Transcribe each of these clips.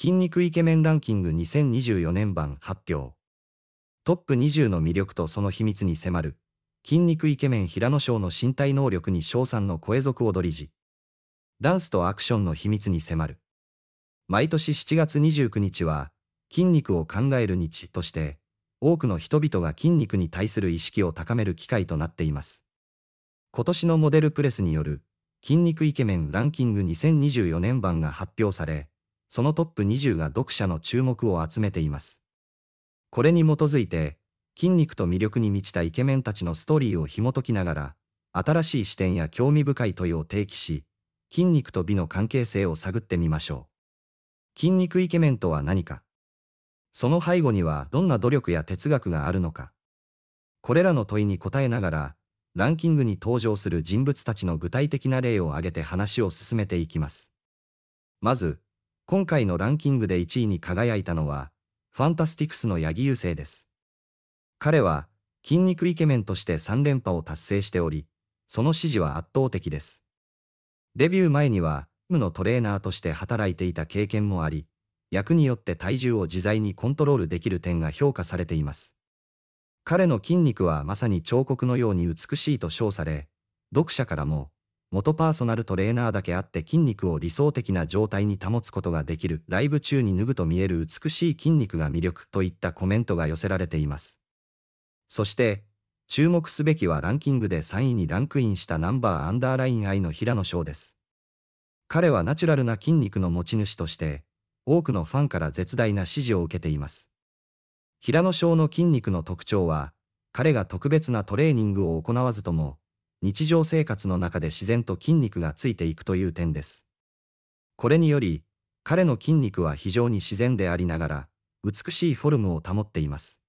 筋肉イケメンランキング2024年版発表。トップ20の魅力とその秘密に迫る、筋肉イケメン平野翔の身体能力に賞賛の声族踊り時。ダンスとアクションの秘密に迫る。毎年7月29日は、筋肉を考える日として、多くの人々が筋肉に対する意識を高める機会となっています。今年のモデルプレスによる、筋肉イケメンランキング2024年版が発表され、そのトップ20が読者の注目を集めています。これに基づいて、筋肉と魅力に満ちたイケメンたちのストーリーを紐解きながら、新しい視点や興味深い問いを提起し、筋肉と美の関係性を探ってみましょう。筋肉イケメンとは何かその背後にはどんな努力や哲学があるのかこれらの問いに答えながら、ランキングに登場する人物たちの具体的な例を挙げて話を進めていきます。まず、今回のランキングで1位に輝いたのは、ファンタスティクスの八木優生です。彼は、筋肉イケメンとして3連覇を達成しており、その支持は圧倒的です。デビュー前には、ムのトレーナーとして働いていた経験もあり、役によって体重を自在にコントロールできる点が評価されています。彼の筋肉はまさに彫刻のように美しいと称され、読者からも、元パーソナルトレーナーだけあって筋肉を理想的な状態に保つことができる、ライブ中に脱ぐと見える美しい筋肉が魅力といったコメントが寄せられています。そして、注目すべきはランキングで3位にランクインしたナンバーアンダーライン愛の平野翔です。彼はナチュラルな筋肉の持ち主として、多くのファンから絶大な支持を受けています。平野翔の筋肉の特徴は、彼が特別なトレーニングを行わずとも、日常生活の中で自然と筋肉がついていくという点です。これにより、彼の筋肉は非常に自然でありながら、美しいフォルムを保っています。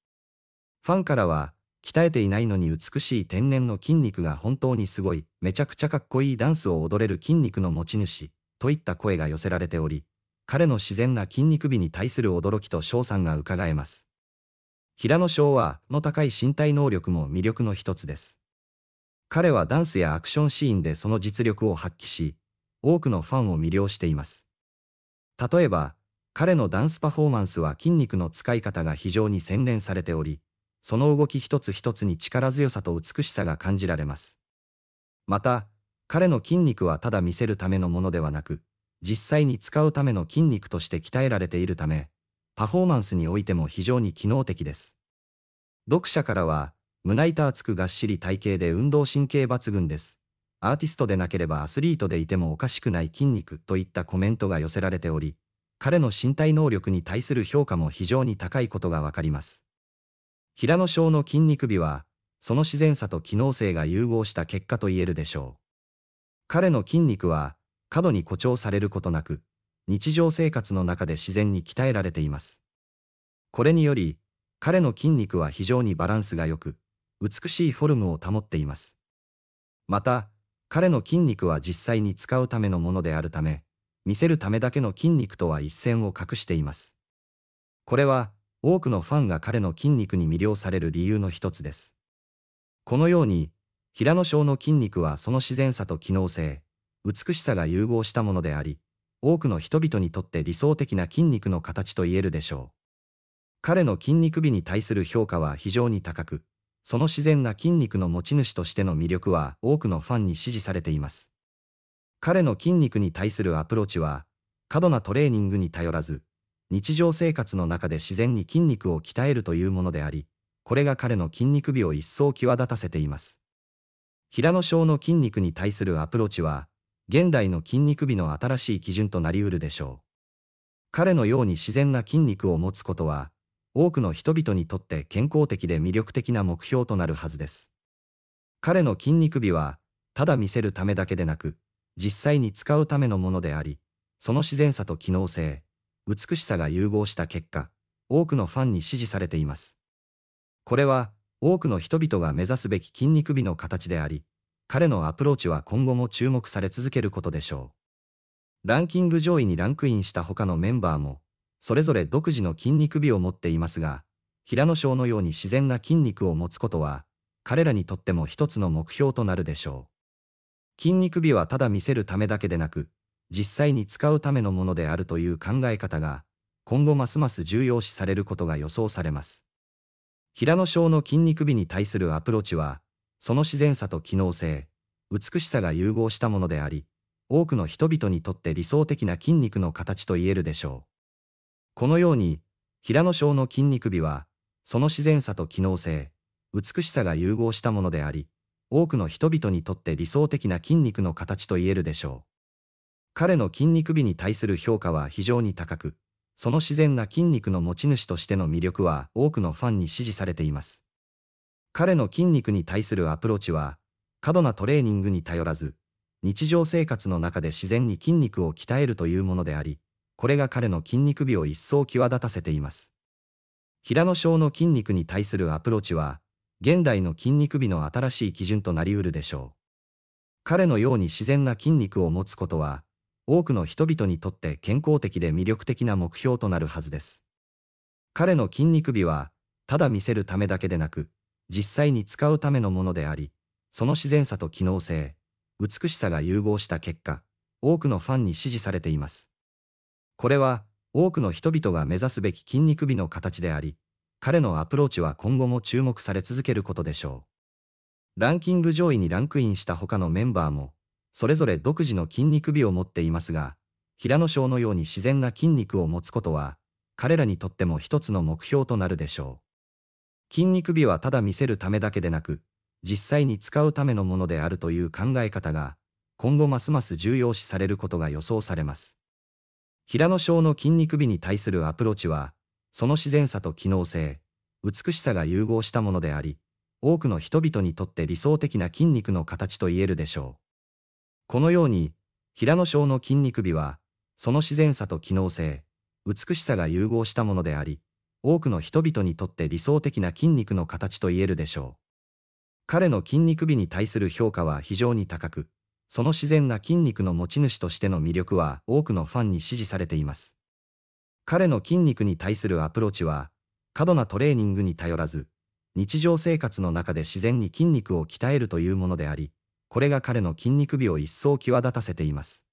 ファンからは、鍛えていないのに美しい天然の筋肉が本当にすごい、めちゃくちゃかっこいいダンスを踊れる筋肉の持ち主、といった声が寄せられており、彼の自然な筋肉美に対する驚きと賞賛が伺えます。平野翔は、の高い身体能力も魅力の一つです。彼はダンスやアクションシーンでその実力を発揮し、多くのファンを魅了しています。例えば、彼のダンスパフォーマンスは筋肉の使い方が非常に洗練されており、その動き一つ一つに力強さと美しさが感じられます。また、彼の筋肉はただ見せるためのものではなく、実際に使うための筋肉として鍛えられているため、パフォーマンスにおいても非常に機能的です。読者からは、胸板厚くがっしり体型で運動神経抜群です。アーティストでなければアスリートでいてもおかしくない筋肉といったコメントが寄せられており、彼の身体能力に対する評価も非常に高いことがわかります。平野翔の筋肉美は、その自然さと機能性が融合した結果と言えるでしょう。彼の筋肉は、過度に誇張されることなく、日常生活の中で自然に鍛えられています。これにより、彼の筋肉は非常にバランスが良く、美しいフォルムを保っています。また、彼の筋肉は実際に使うためのものであるため、見せるためだけの筋肉とは一線を画しています。これは、多くのファンが彼の筋肉に魅了される理由の一つです。このように、平野翔の筋肉はその自然さと機能性、美しさが融合したものであり、多くの人々にとって理想的な筋肉の形と言えるでしょう。彼の筋肉美に対する評価は非常に高く、その自然な筋肉の持ち主としての魅力は多くのファンに支持されています。彼の筋肉に対するアプローチは、過度なトレーニングに頼らず、日常生活の中で自然に筋肉を鍛えるというものであり、これが彼の筋肉美を一層際立たせています。平野翔の筋肉に対するアプローチは、現代の筋肉美の新しい基準となりうるでしょう。彼のように自然な筋肉を持つことは、多くの人々にとって健康的で魅力的な目標となるはずです。彼の筋肉美は、ただ見せるためだけでなく、実際に使うためのものであり、その自然さと機能性、美しさが融合した結果、多くのファンに支持されています。これは、多くの人々が目指すべき筋肉美の形であり、彼のアプローチは今後も注目され続けることでしょう。ランキング上位にランクインした他のメンバーも、それぞれ独自の筋肉美を持っていますが、平野翔のように自然な筋肉を持つことは、彼らにとっても一つの目標となるでしょう。筋肉美はただ見せるためだけでなく、実際に使うためのものであるという考え方が、今後ますます重要視されることが予想されます。平野翔の筋肉美に対するアプローチは、その自然さと機能性、美しさが融合したものであり、多くの人々にとって理想的な筋肉の形と言えるでしょう。このように、平野翔の筋肉美は、その自然さと機能性、美しさが融合したものであり、多くの人々にとって理想的な筋肉の形と言えるでしょう。彼の筋肉美に対する評価は非常に高く、その自然な筋肉の持ち主としての魅力は多くのファンに支持されています。彼の筋肉に対するアプローチは、過度なトレーニングに頼らず、日常生活の中で自然に筋肉を鍛えるというものであり、これが彼の筋肉美を一層際立たせています。平野翔の筋肉に対するアプローチは、現代の筋肉美の新しい基準となりうるでしょう。彼のように自然な筋肉を持つことは、多くの人々にとって健康的で魅力的な目標となるはずです。彼の筋肉美は、ただ見せるためだけでなく、実際に使うためのものであり、その自然さと機能性、美しさが融合した結果、多くのファンに支持されています。これは多くの人々が目指すべき筋肉美の形であり、彼のアプローチは今後も注目され続けることでしょう。ランキング上位にランクインした他のメンバーも、それぞれ独自の筋肉美を持っていますが、平野翔のように自然な筋肉を持つことは、彼らにとっても一つの目標となるでしょう。筋肉美はただ見せるためだけでなく、実際に使うためのものであるという考え方が、今後ますます重要視されることが予想されます。平野翔の筋肉美に対するアプローチは、その自然さと機能性、美しさが融合したものであり、多くの人々にとって理想的な筋肉の形と言えるでしょう。このように、平野翔の筋肉美は、その自然さと機能性、美しさが融合したものであり、多くの人々にとって理想的な筋肉の形と言えるでしょう。彼の筋肉美に対する評価は非常に高く、その自然な筋肉の持ち主としての魅力は多くのファンに支持されています。彼の筋肉に対するアプローチは、過度なトレーニングに頼らず、日常生活の中で自然に筋肉を鍛えるというものであり、これが彼の筋肉美を一層際立たせています。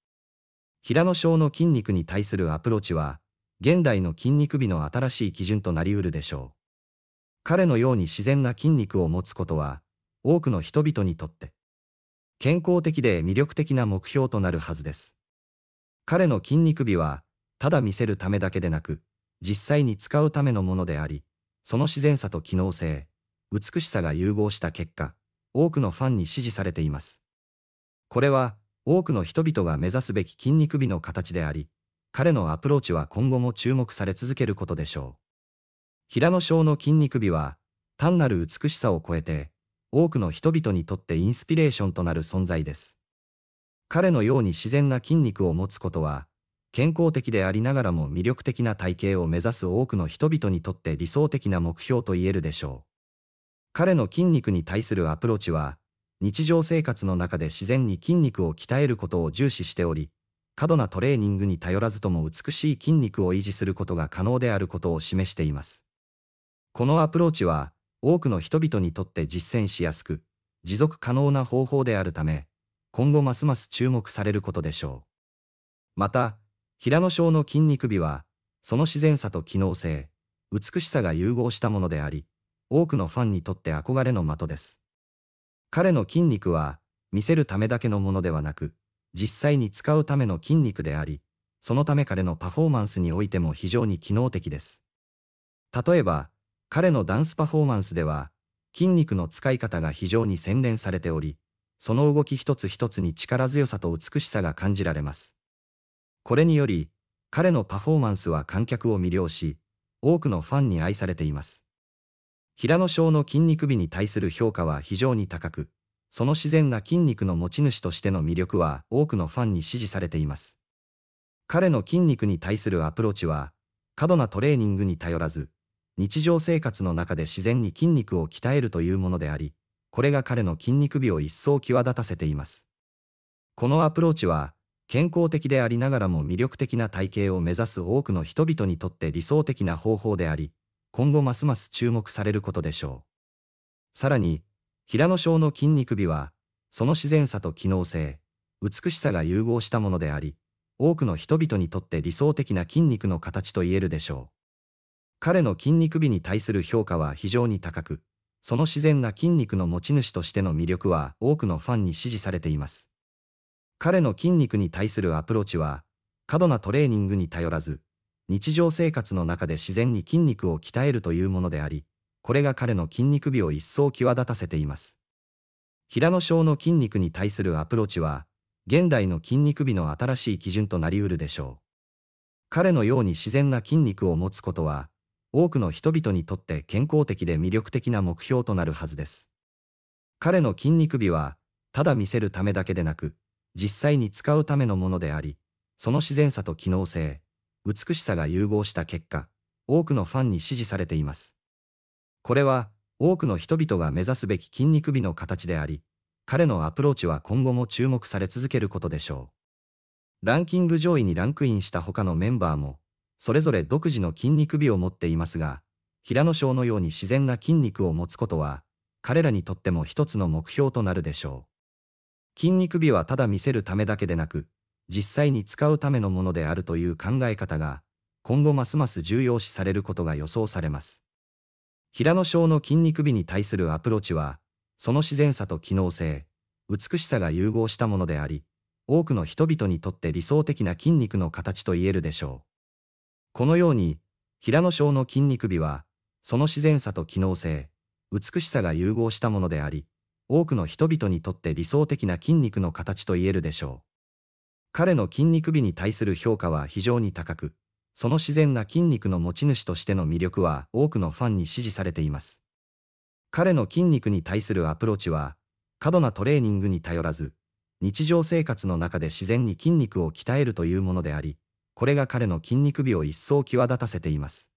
平野翔の筋肉に対するアプローチは、現代の筋肉美の新しい基準となりうるでしょう。彼のように自然な筋肉を持つことは、多くの人々にとって、健康的で魅力的な目標となるはずです。彼の筋肉美は、ただ見せるためだけでなく、実際に使うためのものであり、その自然さと機能性、美しさが融合した結果、多くのファンに支持されています。これは、多くの人々が目指すべき筋肉美の形であり、彼のアプローチは今後も注目され続けることでしょう。平野翔の筋肉美は、単なる美しさを超えて、多くの人々にとってインスピレーションとなる存在です。彼のように自然な筋肉を持つことは、健康的でありながらも魅力的な体型を目指す多くの人々にとって理想的な目標と言えるでしょう。彼の筋肉に対するアプローチは、日常生活の中で自然に筋肉を鍛えることを重視しており、過度なトレーニングに頼らずとも美しい筋肉を維持することが可能であることを示しています。このアプローチは、多くの人々にとって実践しやすく、持続可能な方法であるため、今後ますます注目されることでしょう。また、平野翔の筋肉美は、その自然さと機能性、美しさが融合したものであり、多くのファンにとって憧れの的です。彼の筋肉は、見せるためだけのものではなく、実際に使うための筋肉であり、そのため彼のパフォーマンスにおいても非常に機能的です。例えば、彼のダンスパフォーマンスでは、筋肉の使い方が非常に洗練されており、その動き一つ一つに力強さと美しさが感じられます。これにより、彼のパフォーマンスは観客を魅了し、多くのファンに愛されています。平野翔の筋肉美に対する評価は非常に高く、その自然な筋肉の持ち主としての魅力は多くのファンに支持されています。彼の筋肉に対するアプローチは、過度なトレーニングに頼らず、日常生活の中で自然に筋肉を鍛えるというものであり、これが彼の筋肉美を一層際立たせています。このアプローチは、健康的でありながらも魅力的な体型を目指す多くの人々にとって理想的な方法であり、今後ますます注目されることでしょう。さらに、平野翔の筋肉美は、その自然さと機能性、美しさが融合したものであり、多くの人々にとって理想的な筋肉の形と言えるでしょう。彼の筋肉美に対する評価は非常に高く、その自然な筋肉の持ち主としての魅力は多くのファンに支持されています。彼の筋肉に対するアプローチは、過度なトレーニングに頼らず、日常生活の中で自然に筋肉を鍛えるというものであり、これが彼の筋肉美を一層際立たせています。平野翔の筋肉に対するアプローチは、現代の筋肉美の新しい基準となりうるでしょう。彼のように自然な筋肉を持つことは、多くの人々にとって健康的で魅力的な目標となるはずです。彼の筋肉美は、ただ見せるためだけでなく、実際に使うためのものであり、その自然さと機能性、美しさが融合した結果、多くのファンに支持されています。これは、多くの人々が目指すべき筋肉美の形であり、彼のアプローチは今後も注目され続けることでしょう。ランキング上位にランクインした他のメンバーも、それぞれ独自の筋肉美を持っていますが、平野翔のように自然な筋肉を持つことは、彼らにとっても一つの目標となるでしょう。筋肉美はただ見せるためだけでなく、実際に使うためのものであるという考え方が、今後ますます重要視されることが予想されます。平野翔の筋肉美に対するアプローチは、その自然さと機能性、美しさが融合したものであり、多くの人々にとって理想的な筋肉の形と言えるでしょう。このように、平野翔の筋肉美は、その自然さと機能性、美しさが融合したものであり、多くの人々にとって理想的な筋肉の形と言えるでしょう。彼の筋肉美に対する評価は非常に高く、その自然な筋肉の持ち主としての魅力は多くのファンに支持されています。彼の筋肉に対するアプローチは、過度なトレーニングに頼らず、日常生活の中で自然に筋肉を鍛えるというものであり、これが彼の筋肉美を一層際立たせています。